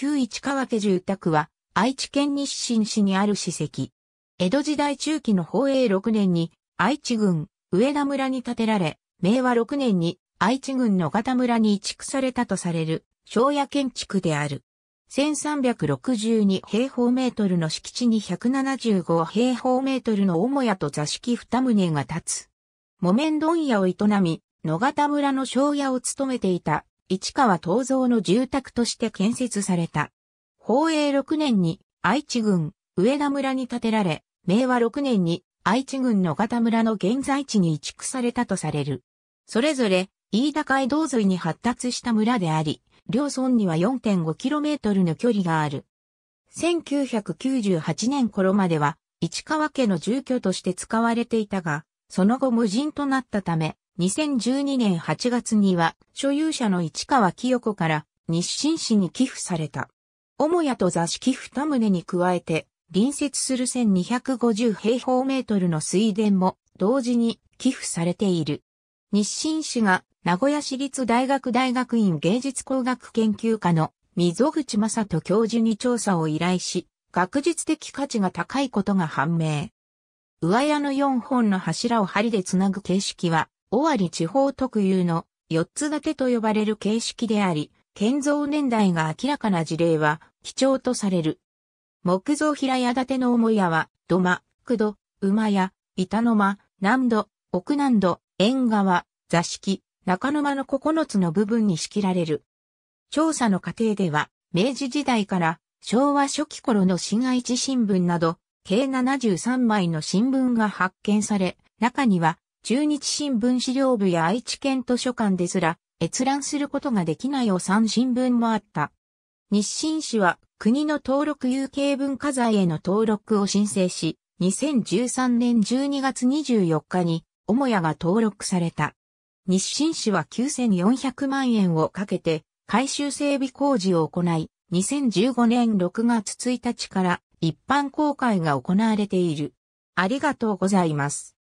旧市川家住宅は、愛知県日清市にある史跡。江戸時代中期の宝永6年に、愛知郡、上田村に建てられ、明和6年に、愛知郡野方村に移築されたとされる、庄屋建築である。1362平方メートルの敷地に175平方メートルの母屋と座敷二棟が建つ。木綿問屋を営み、野方村の庄屋を務めていた市川東蔵の住宅として建設された。宝永6年に愛知郡上田村に建てられ、明和6年に愛知郡野方村の現在地に移築されたとされる。それぞれ飯田街道沿いに発達した村であり、両村には 4.5km の距離がある。1998年頃までは市川家の住居として使われていたが、その後無人となったため、2012年8月には所有者の市川清子から日清市に寄付された。母屋と座敷二棟に加えて隣接する1250平方メートルの水田も同時に寄付されている。日清市が名古屋市立大学大学院芸術工学研究科の溝口正人教授に調査を依頼し、学術的価値が高いことが判明。上屋の4本の柱を針でつなぐ形式は、尾張地方特有の四つ建てと呼ばれる形式であり、建造年代が明らかな事例は貴重とされる。木造平屋建ての母屋は、土間、九度、馬屋、板の間、南土、奥南土、縁側、座敷、中沼の9つの部分に仕切られる。調査の過程では、明治時代から昭和初期頃の市街地新聞など、計73枚の新聞が発見され、中には中日新聞資料部や愛知県図書館ですら閲覧することができないお産新聞もあった。日清市は国の登録有形文化財への登録を申請し、2013年12月24日に母屋が登録された。日清市は9400万円をかけて改修整備工事を行い、2015年6月1日から一般公開が行われている。ありがとうございます。